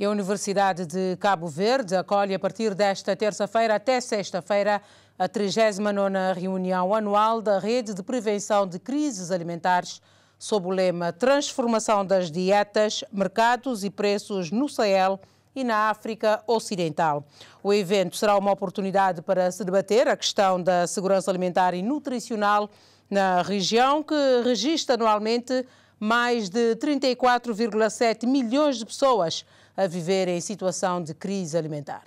E a Universidade de Cabo Verde acolhe a partir desta terça-feira até sexta-feira a 39ª reunião anual da Rede de Prevenção de Crises Alimentares sob o lema Transformação das Dietas, Mercados e Preços no Sahel e na África Ocidental. O evento será uma oportunidade para se debater a questão da segurança alimentar e nutricional na região que registra anualmente mais de 34,7 milhões de pessoas, a viver em situação de crise alimentar.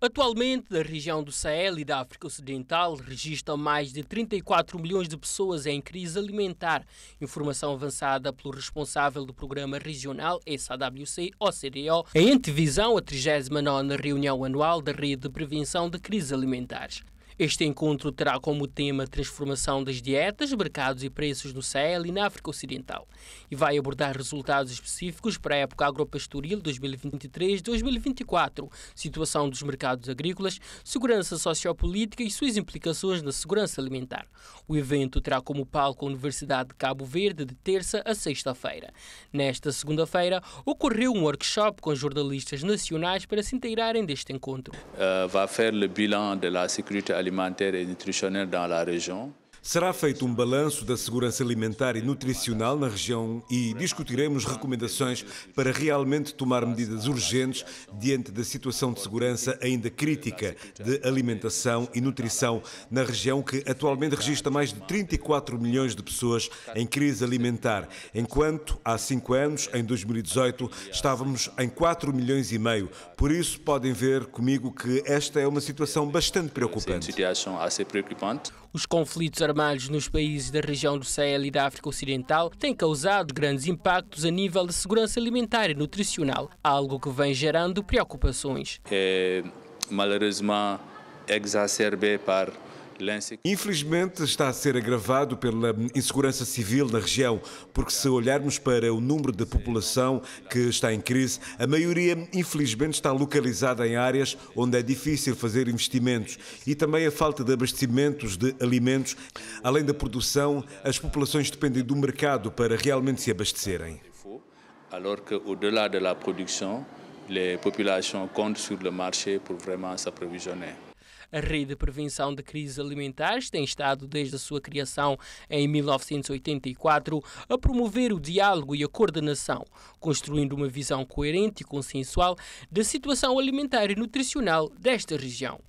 Atualmente, a região do Sahel e da África Ocidental registra mais de 34 milhões de pessoas em crise alimentar. Informação avançada pelo responsável do Programa Regional SAWC-OCDO em antevisão à 39ª reunião anual da Rede de Prevenção de Crises Alimentares. Este encontro terá como tema transformação das dietas, mercados e preços no Sahel e na África Ocidental e vai abordar resultados específicos para a época agropastoril 2023-2024, situação dos mercados agrícolas, segurança sociopolítica e suas implicações na segurança alimentar. O evento terá como palco a Universidade de Cabo Verde de terça a sexta-feira. Nesta segunda-feira, ocorreu um workshop com jornalistas nacionais para se inteirarem deste encontro. Uh, vai fazer o bilan da segurança alimentaire et nutritionnelle dans la région. Será feito um balanço da segurança alimentar e nutricional na região e discutiremos recomendações para realmente tomar medidas urgentes diante da situação de segurança ainda crítica de alimentação e nutrição na região que atualmente registra mais de 34 milhões de pessoas em crise alimentar, enquanto há cinco anos, em 2018, estávamos em 4 milhões e meio. Por isso, podem ver comigo que esta é uma situação bastante preocupante. É Os conflitos armados nos países da região do Sahel e da África Ocidental têm causado grandes impactos a nível de segurança alimentar e nutricional, algo que vem gerando preocupações. É, malheureusement, exacerbado por Infelizmente está a ser agravado pela insegurança civil na região, porque se olharmos para o número de população que está em crise, a maioria infelizmente está localizada em áreas onde é difícil fazer investimentos e também a falta de abastecimentos de alimentos. Além da produção, as populações dependem do mercado para realmente se abastecerem. Alors que au-delà de la production, les populations comptent sur le marché pour vraiment s'approvisionner. A Rede de Prevenção de Crises Alimentares tem estado, desde a sua criação em 1984, a promover o diálogo e a coordenação, construindo uma visão coerente e consensual da situação alimentar e nutricional desta região.